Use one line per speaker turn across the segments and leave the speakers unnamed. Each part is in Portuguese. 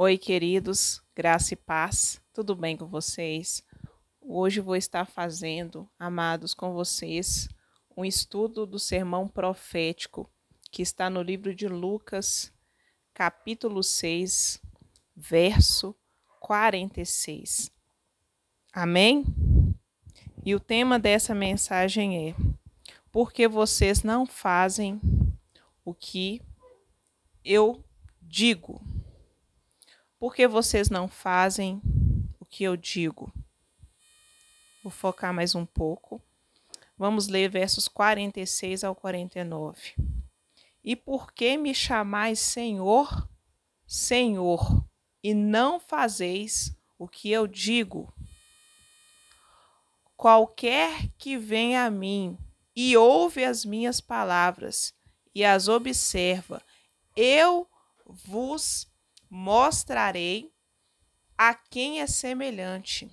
Oi, queridos, graça e paz, tudo bem com vocês? Hoje vou estar fazendo, amados, com vocês, um estudo do sermão profético que está no livro de Lucas, capítulo 6, verso 46. Amém? E o tema dessa mensagem é: Porque vocês não fazem o que eu digo? Porque vocês não fazem o que eu digo? Vou focar mais um pouco. Vamos ler versos 46 ao 49. E por que me chamais Senhor, Senhor, e não fazeis o que eu digo? Qualquer que vem a mim e ouve as minhas palavras e as observa, eu vos mostrarei a quem é semelhante.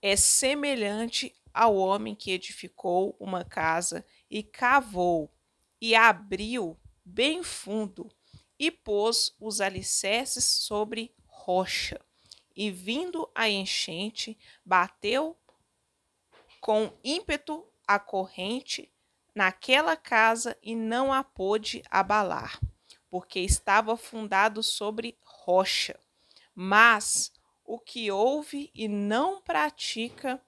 É semelhante ao homem que edificou uma casa e cavou e abriu bem fundo e pôs os alicerces sobre rocha. E vindo a enchente, bateu com ímpeto a corrente naquela casa e não a pôde abalar porque estava fundado sobre rocha. Mas o que ouve e não pratica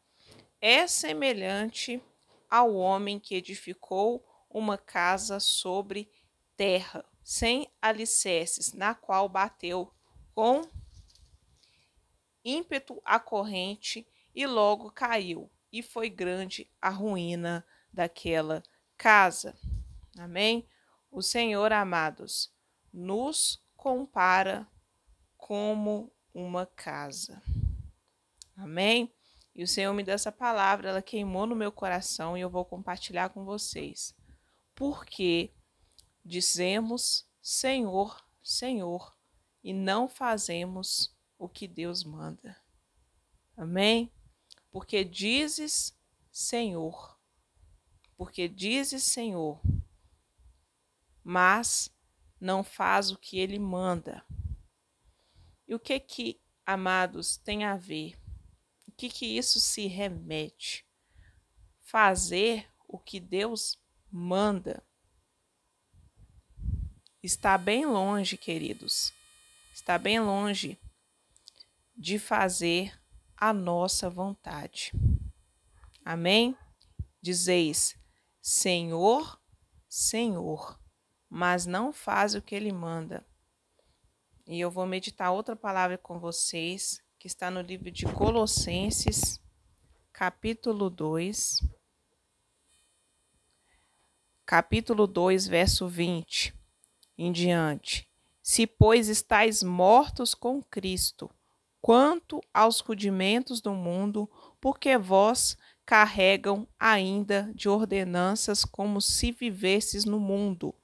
é semelhante ao homem que edificou uma casa sobre terra, sem alicerces, na qual bateu com ímpeto a corrente e logo caiu, e foi grande a ruína daquela casa. Amém? O Senhor, amados, nos compara como uma casa. Amém? E o Senhor me deu essa palavra, ela queimou no meu coração e eu vou compartilhar com vocês. Porque dizemos Senhor, Senhor, e não fazemos o que Deus manda. Amém? Porque dizes Senhor, porque dizes Senhor, mas não faz o que ele manda. E o que que, amados, tem a ver? O que que isso se remete? Fazer o que Deus manda. Está bem longe, queridos. Está bem longe de fazer a nossa vontade. Amém? Dizeis: Senhor, Senhor mas não faz o que ele manda. E eu vou meditar outra palavra com vocês, que está no livro de Colossenses, capítulo 2. Capítulo 2, verso 20 em diante. Se, pois, estáis mortos com Cristo, quanto aos rudimentos do mundo, porque vós carregam ainda de ordenanças como se vivesses no mundo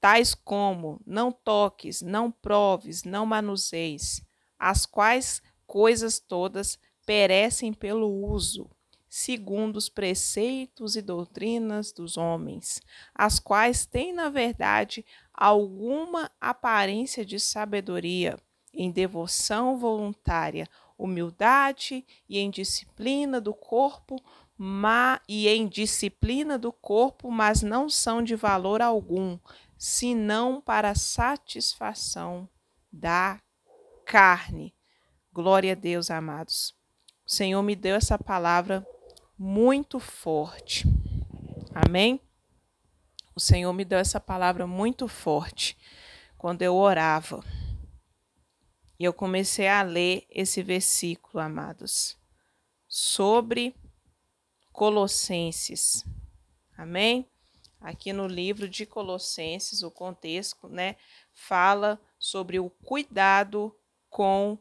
tais como não toques, não proves, não manuseis, as quais coisas todas perecem pelo uso, segundo os preceitos e doutrinas dos homens, as quais têm, na verdade, alguma aparência de sabedoria, em devoção voluntária, humildade e em disciplina do corpo, ma e em disciplina do corpo, mas não são de valor algum, senão para satisfação da carne. Glória a Deus, amados. O Senhor me deu essa palavra muito forte. Amém? O Senhor me deu essa palavra muito forte quando eu orava. E eu comecei a ler esse versículo, amados, sobre Colossenses. Amém? aqui no livro de Colossenses, o contexto, né, fala sobre o cuidado com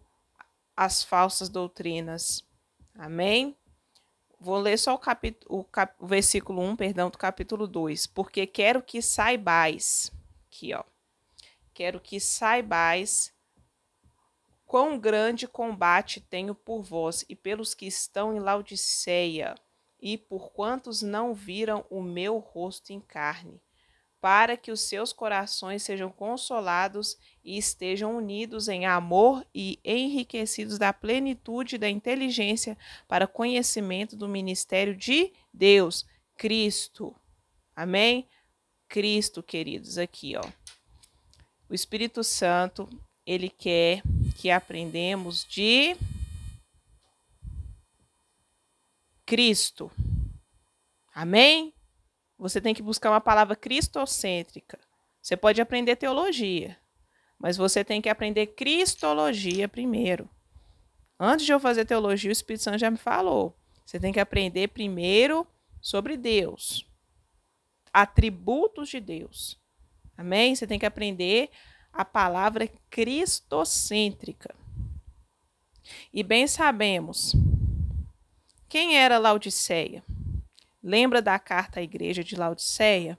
as falsas doutrinas. Amém? Vou ler só o, capítulo, o, cap, o versículo 1, perdão, do capítulo 2. Porque quero que saibais, aqui, ó. Quero que saibais quão grande combate tenho por vós e pelos que estão em Laodiceia e por quantos não viram o meu rosto em carne, para que os seus corações sejam consolados e estejam unidos em amor e enriquecidos da plenitude da inteligência para conhecimento do ministério de Deus, Cristo. Amém? Cristo, queridos, aqui, ó. O Espírito Santo, ele quer que aprendemos de Cristo. Amém? Você tem que buscar uma palavra cristocêntrica. Você pode aprender teologia, mas você tem que aprender cristologia primeiro. Antes de eu fazer teologia, o Espírito Santo já me falou. Você tem que aprender primeiro sobre Deus, atributos de Deus. Amém? Você tem que aprender a palavra cristocêntrica. E bem sabemos quem era Laodiceia? Lembra da carta à igreja de Laodiceia?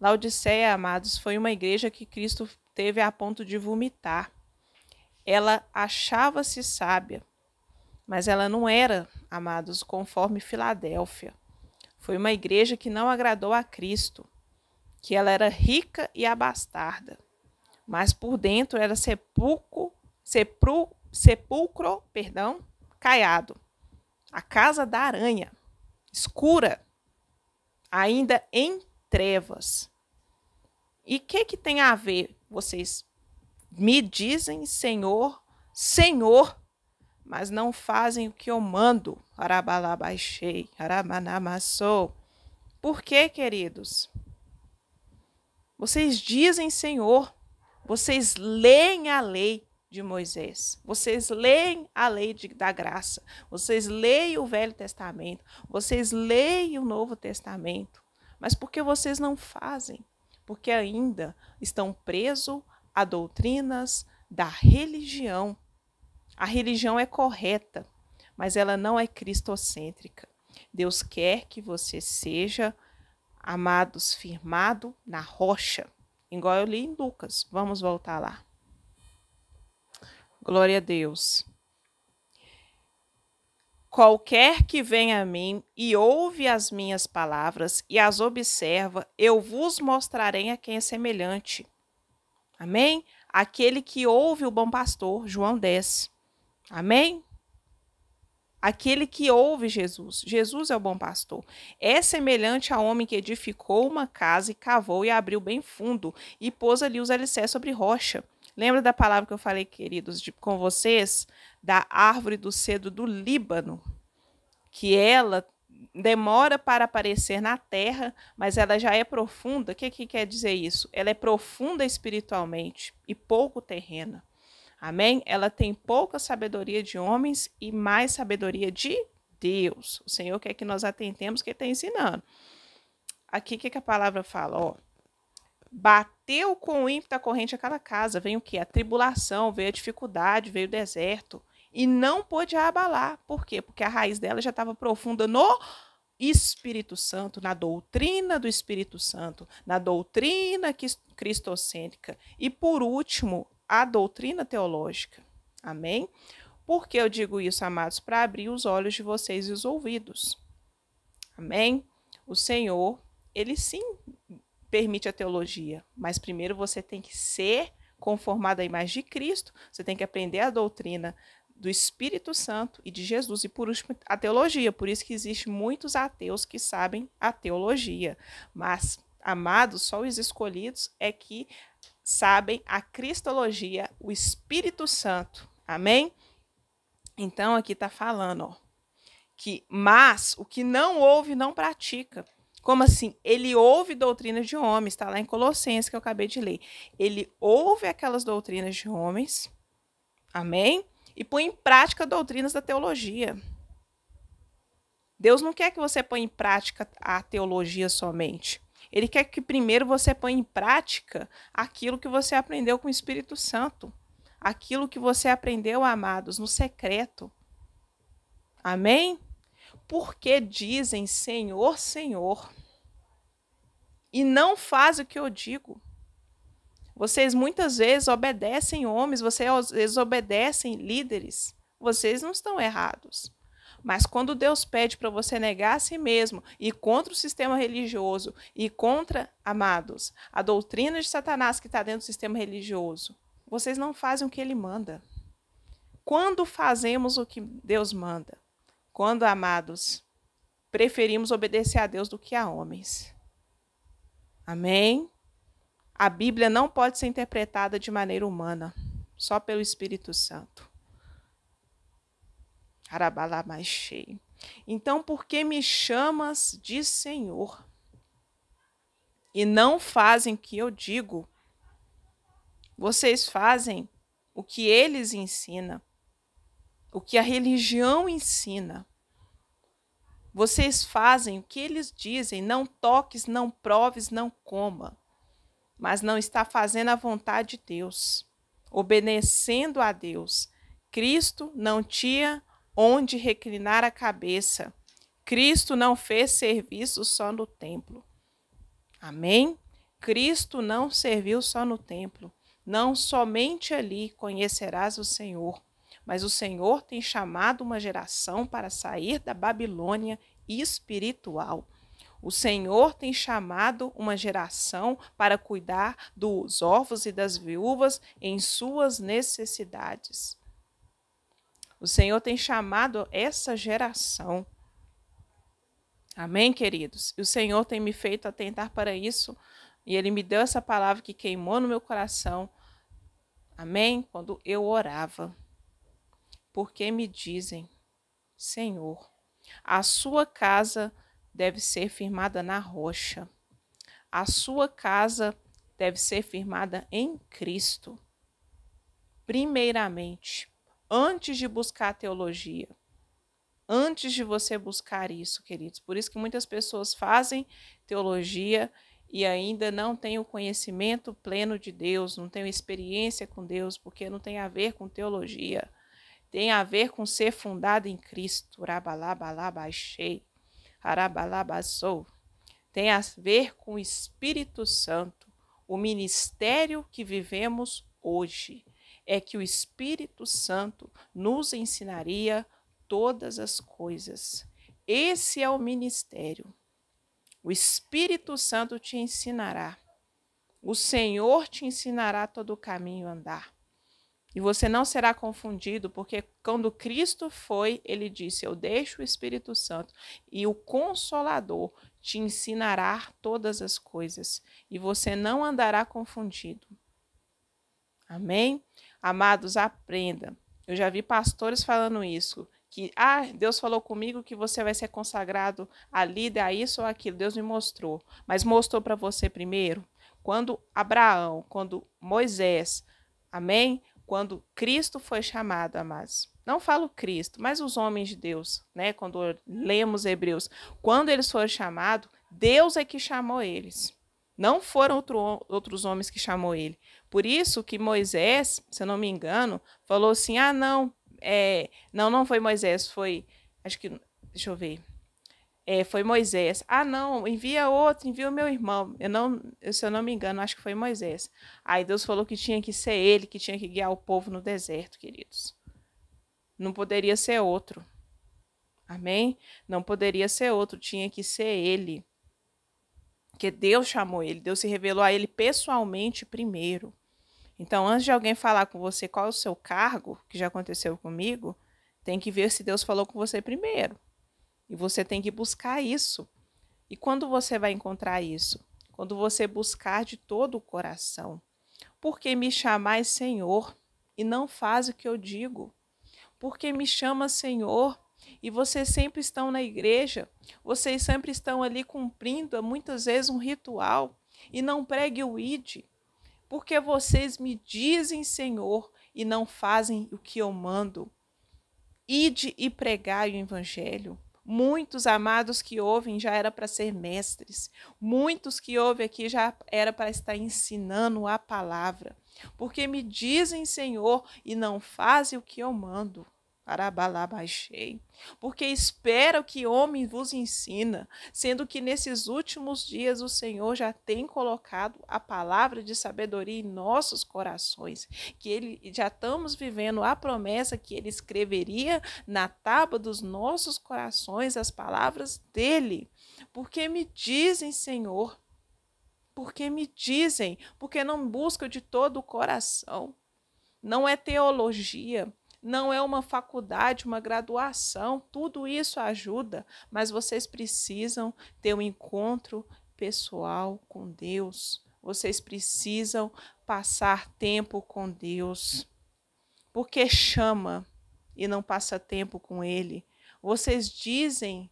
Laodiceia, amados, foi uma igreja que Cristo teve a ponto de vomitar. Ela achava-se sábia, mas ela não era, amados, conforme Filadélfia. Foi uma igreja que não agradou a Cristo, que ela era rica e abastarda, mas por dentro era sepulcro, sepulcro, perdão, caiado. A casa da aranha, escura, ainda em trevas. E o que, que tem a ver? Vocês me dizem, Senhor, Senhor, mas não fazem o que eu mando. baixei, arabanamasou. Por quê, queridos? Vocês dizem, Senhor, vocês leem a lei, de Moisés. Vocês leem a lei de, da graça, vocês leem o Velho Testamento, vocês leem o Novo Testamento, mas por que vocês não fazem? Porque ainda estão presos a doutrinas da religião. A religião é correta, mas ela não é cristocêntrica. Deus quer que você seja, amados, firmado na rocha. Igual eu li em Lucas. Vamos voltar lá. Glória a Deus. Qualquer que venha a mim e ouve as minhas palavras e as observa, eu vos mostrarei a quem é semelhante. Amém? Aquele que ouve o bom pastor, João 10. Amém? Aquele que ouve Jesus. Jesus é o bom pastor. É semelhante a homem que edificou uma casa e cavou e abriu bem fundo e pôs ali os alicerces sobre rocha. Lembra da palavra que eu falei, queridos, de, com vocês, da árvore do cedro do Líbano, que ela demora para aparecer na terra, mas ela já é profunda. O que, que quer dizer isso? Ela é profunda espiritualmente e pouco terrena. Amém? Ela tem pouca sabedoria de homens e mais sabedoria de Deus. O Senhor quer que nós atentemos que está ensinando. Aqui o que, que a palavra fala? Ó, bate bateu com o ímpeto da corrente aquela casa. Vem o quê? A tribulação, veio a dificuldade, veio o deserto. E não pôde abalar. Por quê? Porque a raiz dela já estava profunda no Espírito Santo, na doutrina do Espírito Santo, na doutrina cristocêntrica. E, por último, a doutrina teológica. Amém? Por que eu digo isso, amados? Para abrir os olhos de vocês e os ouvidos. Amém? O Senhor, ele sim permite a teologia, mas primeiro você tem que ser conformado à imagem de Cristo, você tem que aprender a doutrina do Espírito Santo e de Jesus e por último a teologia. Por isso que existe muitos ateus que sabem a teologia, mas amados, só os escolhidos é que sabem a cristologia, o Espírito Santo. Amém? Então aqui está falando, ó, que mas o que não ouve não pratica, como assim? Ele ouve doutrinas de homens, está lá em Colossenses que eu acabei de ler. Ele ouve aquelas doutrinas de homens, amém? E põe em prática doutrinas da teologia. Deus não quer que você põe em prática a teologia somente. Ele quer que primeiro você põe em prática aquilo que você aprendeu com o Espírito Santo, aquilo que você aprendeu, amados, no secreto. Amém? porque dizem Senhor, Senhor, e não faz o que eu digo. Vocês muitas vezes obedecem homens, vocês obedecem líderes. Vocês não estão errados. Mas quando Deus pede para você negar a si mesmo e contra o sistema religioso e contra, amados, a doutrina de Satanás que está dentro do sistema religioso, vocês não fazem o que ele manda. Quando fazemos o que Deus manda? Quando, amados, preferimos obedecer a Deus do que a homens. Amém? A Bíblia não pode ser interpretada de maneira humana, só pelo Espírito Santo. Arabalá mais cheio. Então, por que me chamas de Senhor? E não fazem o que eu digo. Vocês fazem o que eles ensinam o que a religião ensina. Vocês fazem o que eles dizem, não toques, não proves, não coma. Mas não está fazendo a vontade de Deus, obedecendo a Deus. Cristo não tinha onde reclinar a cabeça. Cristo não fez serviço só no templo. Amém? Cristo não serviu só no templo. Não somente ali conhecerás o Senhor mas o Senhor tem chamado uma geração para sair da Babilônia espiritual. O Senhor tem chamado uma geração para cuidar dos órfãos e das viúvas em suas necessidades. O Senhor tem chamado essa geração. Amém, queridos? E o Senhor tem me feito atentar para isso, e Ele me deu essa palavra que queimou no meu coração. Amém? Quando eu orava porque me dizem: Senhor, a sua casa deve ser firmada na rocha, a sua casa deve ser firmada em Cristo. Primeiramente, antes de buscar a teologia, antes de você buscar isso, queridos. Por isso que muitas pessoas fazem teologia e ainda não têm o conhecimento pleno de Deus, não têm experiência com Deus, porque não tem a ver com teologia tem a ver com ser fundado em Cristo. Tem a ver com o Espírito Santo, o ministério que vivemos hoje. É que o Espírito Santo nos ensinaria todas as coisas. Esse é o ministério. O Espírito Santo te ensinará. O Senhor te ensinará todo o caminho a andar. E você não será confundido, porque quando Cristo foi, ele disse: Eu deixo o Espírito Santo e o Consolador te ensinará todas as coisas, e você não andará confundido. Amém? Amados, aprenda. Eu já vi pastores falando isso, que ah, Deus falou comigo que você vai ser consagrado a líder, a isso ou aquilo. Deus me mostrou, mas mostrou para você primeiro. Quando Abraão, quando Moisés, amém? quando Cristo foi chamado, amados. Não falo Cristo, mas os homens de Deus, né? Quando lemos Hebreus, quando eles foram chamados, Deus é que chamou eles. Não foram outro, outros homens que chamou ele. Por isso que Moisés, se eu não me engano, falou assim: ah, não, é, não, não foi Moisés, foi. Acho que. Deixa eu ver é, foi Moisés. Ah, não, envia outro, envia o meu irmão. Eu não, se eu não me engano, acho que foi Moisés. Aí Deus falou que tinha que ser ele que tinha que guiar o povo no deserto, queridos. Não poderia ser outro. Amém? Não poderia ser outro, tinha que ser ele. Porque Deus chamou ele, Deus se revelou a ele pessoalmente primeiro. Então, antes de alguém falar com você qual é o seu cargo, que já aconteceu comigo, tem que ver se Deus falou com você primeiro. E você tem que buscar isso. E quando você vai encontrar isso? Quando você buscar de todo o coração. Porque me chamais Senhor e não faz o que eu digo? Porque me chama Senhor e vocês sempre estão na igreja, vocês sempre estão ali cumprindo é muitas vezes um ritual e não pregue o id, porque vocês me dizem Senhor e não fazem o que eu mando. Ide e pregai o evangelho. Muitos amados que ouvem já era para ser mestres. Muitos que ouvem aqui já era para estar ensinando a palavra. Porque me dizem, Senhor, e não fazem o que eu mando. Arabalabaixei, porque espera o que homem vos ensina, sendo que nesses últimos dias o Senhor já tem colocado a palavra de sabedoria em nossos corações, que ele já estamos vivendo a promessa que ele escreveria na tábua dos nossos corações as palavras dele. Porque me dizem, Senhor, porque me dizem, porque não buscam de todo o coração. Não é teologia, não é uma faculdade, uma graduação, tudo isso ajuda, mas vocês precisam ter um encontro pessoal com Deus. Vocês precisam passar tempo com Deus. Porque chama e não passa tempo com ele. Vocês dizem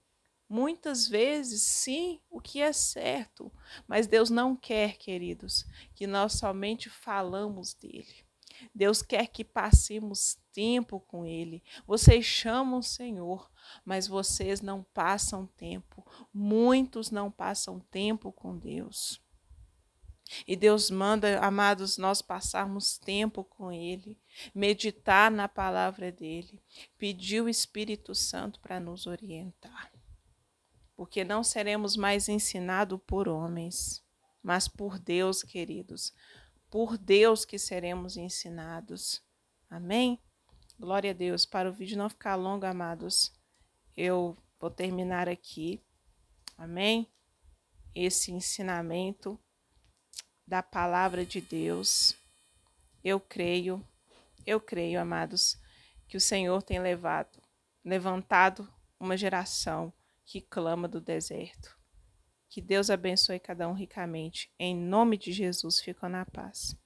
muitas vezes sim o que é certo, mas Deus não quer, queridos, que nós somente falamos dele. Deus quer que passemos tempo com Ele. Vocês chamam o Senhor, mas vocês não passam tempo. Muitos não passam tempo com Deus. E Deus manda, amados, nós passarmos tempo com Ele, meditar na palavra dEle, pedir o Espírito Santo para nos orientar. Porque não seremos mais ensinados por homens, mas por Deus, queridos por Deus que seremos ensinados. Amém? Glória a Deus. Para o vídeo não ficar longo, amados, eu vou terminar aqui. Amém? Esse ensinamento da palavra de Deus. Eu creio, eu creio, amados, que o Senhor tem levado, levantado uma geração que clama do deserto. Que Deus abençoe cada um ricamente. Em nome de Jesus, fico na paz.